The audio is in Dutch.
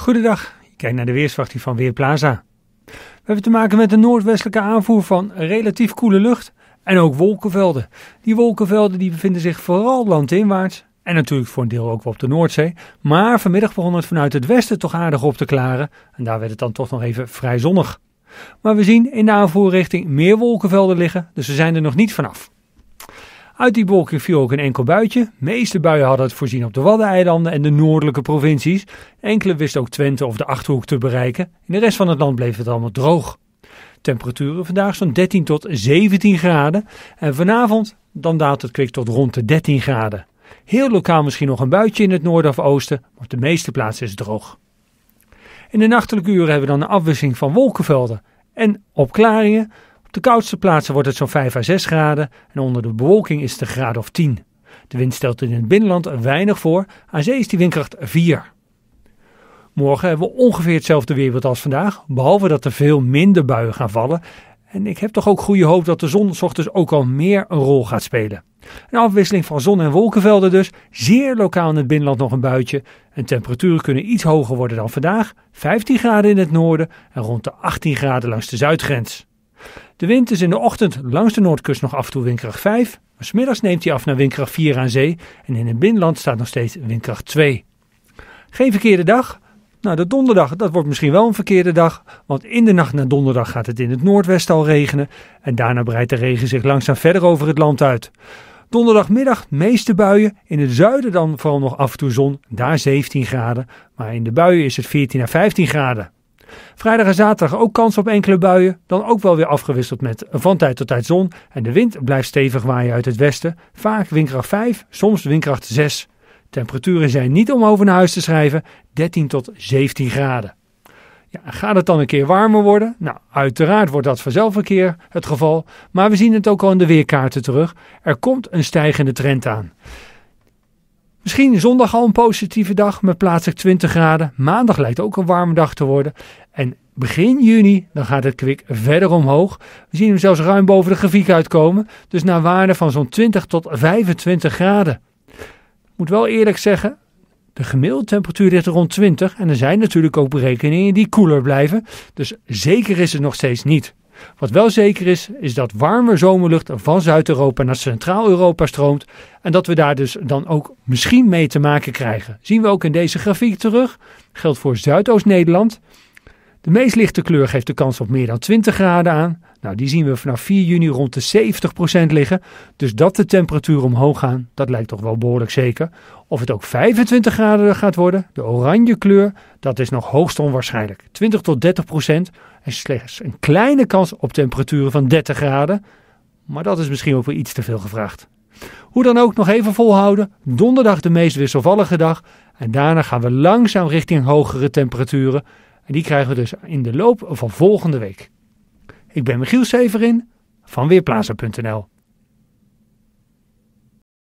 Goedendag, ik kijk naar de weerswacht van Weerplaza. We hebben te maken met een noordwestelijke aanvoer van relatief koele lucht en ook wolkenvelden. Die wolkenvelden die bevinden zich vooral landinwaarts en natuurlijk voor een deel ook wel op de Noordzee. Maar vanmiddag begon het vanuit het westen toch aardig op te klaren en daar werd het dan toch nog even vrij zonnig. Maar we zien in de aanvoerrichting meer wolkenvelden liggen, dus we zijn er nog niet vanaf. Uit die wolken viel ook een enkel buitje. De meeste buien hadden het voorzien op de Waddeneilanden en de noordelijke provincies. Enkele wisten ook Twente of de Achterhoek te bereiken. In de rest van het land bleef het allemaal droog. Temperaturen vandaag zo'n 13 tot 17 graden. En vanavond dan daalt het kwik tot rond de 13 graden. Heel lokaal misschien nog een buitje in het noorden of oosten, maar op de meeste plaatsen is het droog. In de nachtelijke uren hebben we dan een afwisseling van wolkenvelden en opklaringen. Op de koudste plaatsen wordt het zo'n 5 à 6 graden en onder de bewolking is het een graad of 10. De wind stelt in het binnenland weinig voor, aan zee is die windkracht 4. Morgen hebben we ongeveer hetzelfde weerbeeld als vandaag, behalve dat er veel minder buien gaan vallen. En ik heb toch ook goede hoop dat de zon ochtends ook al meer een rol gaat spelen. Een afwisseling van zon- en wolkenvelden dus, zeer lokaal in het binnenland nog een buitje. En temperaturen kunnen iets hoger worden dan vandaag, 15 graden in het noorden en rond de 18 graden langs de zuidgrens. De wind is in de ochtend langs de noordkust nog af en toe windkracht 5, maar smiddags neemt hij af naar windkracht 4 aan zee en in het binnenland staat nog steeds windkracht 2. Geen verkeerde dag. Nou, de donderdag, dat wordt misschien wel een verkeerde dag, want in de nacht naar donderdag gaat het in het noordwesten al regenen en daarna breidt de regen zich langzaam verder over het land uit. Donderdagmiddag meeste buien, in het zuiden dan vooral nog af en toe zon, daar 17 graden, maar in de buien is het 14 à 15 graden. Vrijdag en zaterdag ook kans op enkele buien. Dan ook wel weer afgewisseld met van tijd tot tijd zon. En de wind blijft stevig waaien uit het westen. Vaak windkracht 5, soms windkracht 6. Temperaturen zijn niet om over naar huis te schrijven. 13 tot 17 graden. Ja, gaat het dan een keer warmer worden? Nou, uiteraard wordt dat vanzelf een keer het geval. Maar we zien het ook al in de weerkaarten terug. Er komt een stijgende trend aan. Misschien zondag al een positieve dag met plaatselijk 20 graden. Maandag lijkt ook een warme dag te worden. En begin juni dan gaat het kwik verder omhoog. We zien hem zelfs ruim boven de grafiek uitkomen. Dus naar waarde van zo'n 20 tot 25 graden. Ik moet wel eerlijk zeggen, de gemiddelde temperatuur ligt rond 20. En er zijn natuurlijk ook berekeningen die koeler blijven. Dus zeker is het nog steeds niet. Wat wel zeker is, is dat warme zomerlucht van Zuid-Europa naar Centraal-Europa stroomt en dat we daar dus dan ook misschien mee te maken krijgen. Zien we ook in deze grafiek terug. Geldt voor Zuidoost-Nederland. De meest lichte kleur geeft de kans op meer dan 20 graden aan. Nou, die zien we vanaf 4 juni rond de 70% liggen. Dus dat de temperaturen omhoog gaan, dat lijkt toch wel behoorlijk zeker. Of het ook 25 graden gaat worden, de oranje kleur, dat is nog hoogst onwaarschijnlijk. 20 tot 30 en slechts een kleine kans op temperaturen van 30 graden. Maar dat is misschien ook wel iets te veel gevraagd. Hoe dan ook, nog even volhouden. Donderdag de meest wisselvallige dag. En daarna gaan we langzaam richting hogere temperaturen. En die krijgen we dus in de loop van volgende week. Ik ben Michiel Severin van Weerplaza.nl.